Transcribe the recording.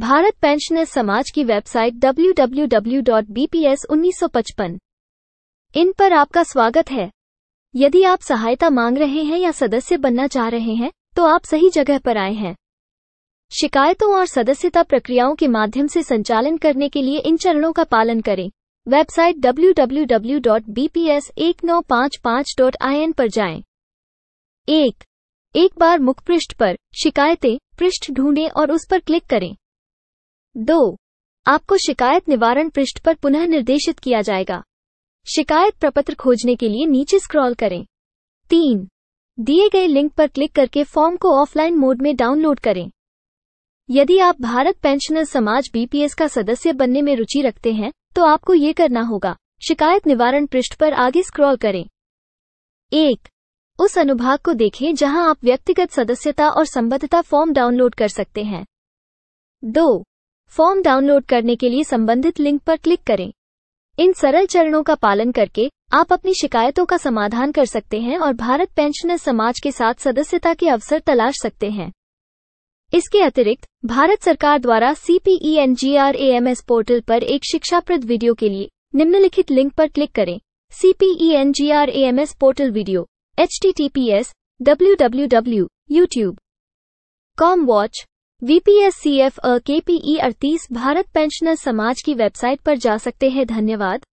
Bharat pensioner समाज की website www.bps1955 इन पर आपका स्वागत है यदि आप सहायता मांग रहे हैं या सदस्य बनना चाह रहे हैं तो आप सही जगह पर आए हैं शिकायतों और सदस्यता प्रक्रियाओं के माध्यम से संचालन करने के लिए इन चरणों का पालन करें वेबसाइट www.bps1955.in पर जाएं। एक एक बार मुख पृष्ठ पर शिकायतें पृष्ठ ढूंढें और उस पर क्लिक करें दो आपको शिकायत निवारण पृष्ठ पर पुनः निर्देशित किया जाएगा शिकायत प्रपत्र खोजने के लिए नीचे स्क्रॉल करें तीन दिए गए लिंक पर क्लिक करके फॉर्म को ऑफलाइन मोड में डाउनलोड करें यदि आप भारत पेंशनर समाज बीपीएस का सदस्य बनने में रुचि रखते हैं तो आपको ये करना होगा शिकायत निवारण पृष्ठ पर आगे स्क्रॉल करें एक उस अनुभाग को देखें जहां आप व्यक्तिगत सदस्यता और संबद्धता फॉर्म डाउनलोड कर सकते हैं दो फॉर्म डाउनलोड करने के लिए संबंधित लिंक पर क्लिक करें इन सरल चरणों का पालन करके आप अपनी शिकायतों का समाधान कर सकते हैं और भारत पेंशनर समाज के साथ सदस्यता के अवसर तलाश सकते हैं इसके अतिरिक्त भारत सरकार द्वारा सीपीई एन e पोर्टल पर एक शिक्षाप्रद वीडियो के लिए निम्नलिखित लिंक पर क्लिक करें C P E N G R A M S portal video H T T P S W W W YouTube com watch V P S C F K P E e अड़तीस भारत पेंशनर समाज की वेबसाइट पर जा सकते हैं धन्यवाद